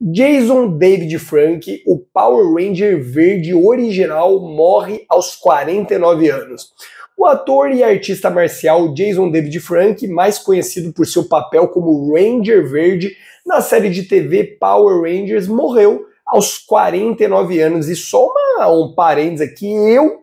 Jason David Frank, o Power Ranger verde original, morre aos 49 anos. O ator e artista marcial Jason David Frank, mais conhecido por seu papel como Ranger Verde na série de TV Power Rangers, morreu aos 49 anos. E só uma, um parênteses aqui, eu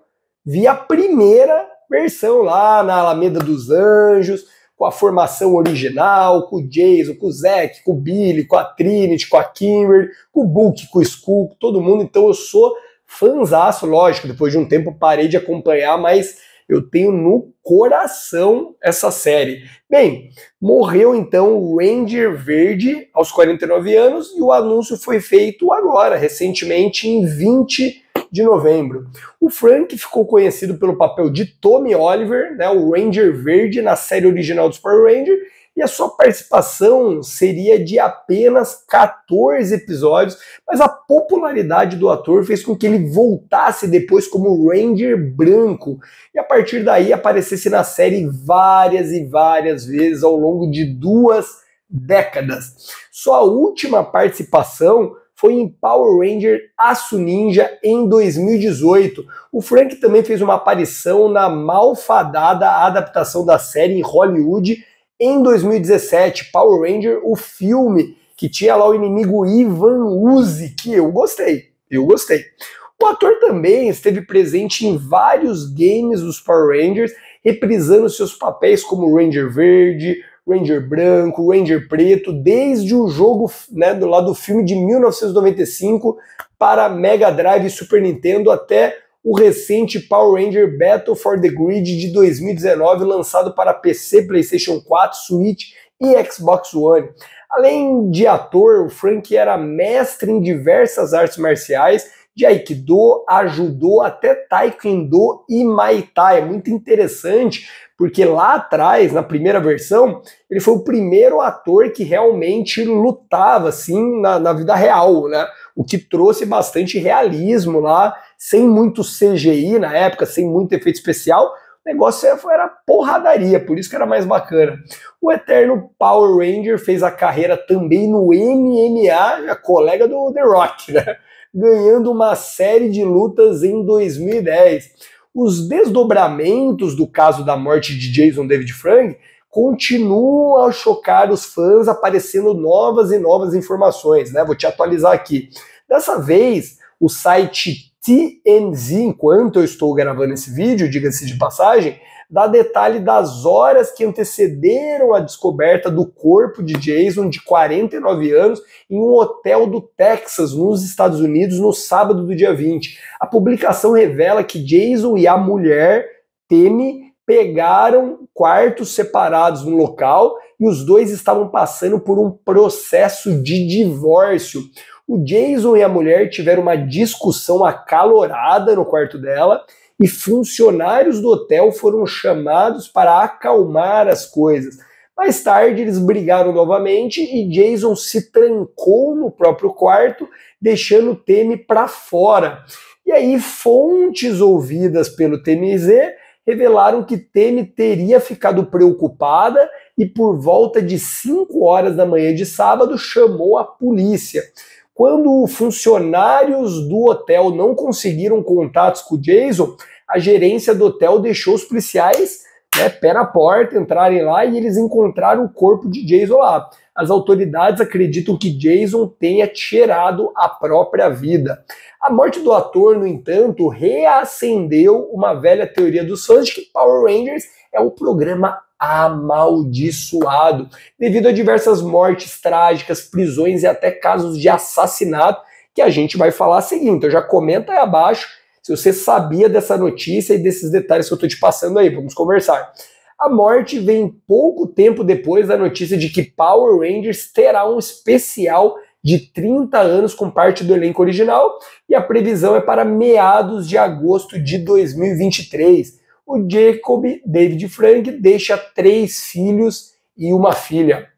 vi a primeira versão lá na Alameda dos Anjos, com a formação original, com o Jason, com o Zack, com o Billy, com a Trinity, com a Kimber, com o Book, com o Skull, com todo mundo. Então eu sou fanzaço, lógico, depois de um tempo parei de acompanhar, mas eu tenho no coração essa série. Bem, morreu então o Ranger Verde aos 49 anos e o anúncio foi feito agora, recentemente, em 20 de novembro. O Frank ficou conhecido pelo papel de Tommy Oliver, né, o Ranger Verde na série original do Super Ranger, e a sua participação seria de apenas 14 episódios, mas a popularidade do ator fez com que ele voltasse depois como Ranger branco e a partir daí aparecesse na série várias e várias vezes ao longo de duas décadas. Sua última participação foi em Power Ranger Aço Ninja em 2018. O Frank também fez uma aparição na malfadada adaptação da série em Hollywood em 2017, Power Ranger, o filme que tinha lá o inimigo Ivan Uzi, que eu gostei, eu gostei. O ator também esteve presente em vários games dos Power Rangers, reprisando seus papéis como Ranger Verde, Ranger branco, Ranger preto, desde o jogo né, do lado do filme de 1995 para Mega Drive e Super Nintendo até o recente Power Ranger Battle for the Grid de 2019, lançado para PC, PlayStation 4, Switch e Xbox One. Além de ator, o Frank era mestre em diversas artes marciais de Aikido, ajudou até Taekwondo e Maitai. É muito interessante, porque lá atrás, na primeira versão, ele foi o primeiro ator que realmente lutava, assim, na, na vida real, né? O que trouxe bastante realismo lá, sem muito CGI na época, sem muito efeito especial, o negócio é, era porradaria, por isso que era mais bacana. O eterno Power Ranger fez a carreira também no MMA, a colega do The Rock, né? ganhando uma série de lutas em 2010. Os desdobramentos do caso da morte de Jason David Frank continuam a chocar os fãs, aparecendo novas e novas informações, né? Vou te atualizar aqui. Dessa vez, o site TMZ, enquanto eu estou gravando esse vídeo, diga-se de passagem, dá detalhe das horas que antecederam a descoberta do corpo de Jason, de 49 anos, em um hotel do Texas, nos Estados Unidos, no sábado do dia 20. A publicação revela que Jason e a mulher, Temi, pegaram quartos separados no local e os dois estavam passando por um processo de divórcio. O Jason e a mulher tiveram uma discussão acalorada no quarto dela e funcionários do hotel foram chamados para acalmar as coisas. Mais tarde, eles brigaram novamente e Jason se trancou no próprio quarto, deixando Temi para fora. E aí, fontes ouvidas pelo TMZ revelaram que Temi teria ficado preocupada e, por volta de 5 horas da manhã de sábado, chamou a polícia. Quando funcionários do hotel não conseguiram contatos com o Jason, a gerência do hotel deixou os policiais né, pé na porta, entrarem lá e eles encontraram o corpo de Jason lá. As autoridades acreditam que Jason tenha tirado a própria vida. A morte do ator, no entanto, reacendeu uma velha teoria dos fãs de que Power Rangers é um programa amaldiçoado, devido a diversas mortes trágicas, prisões e até casos de assassinato, que a gente vai falar a seguinte. Então já comenta aí abaixo se você sabia dessa notícia e desses detalhes que eu estou te passando aí, vamos conversar. A morte vem pouco tempo depois da notícia de que Power Rangers terá um especial de 30 anos com parte do elenco original e a previsão é para meados de agosto de 2023 o Jacob David Frank deixa três filhos e uma filha.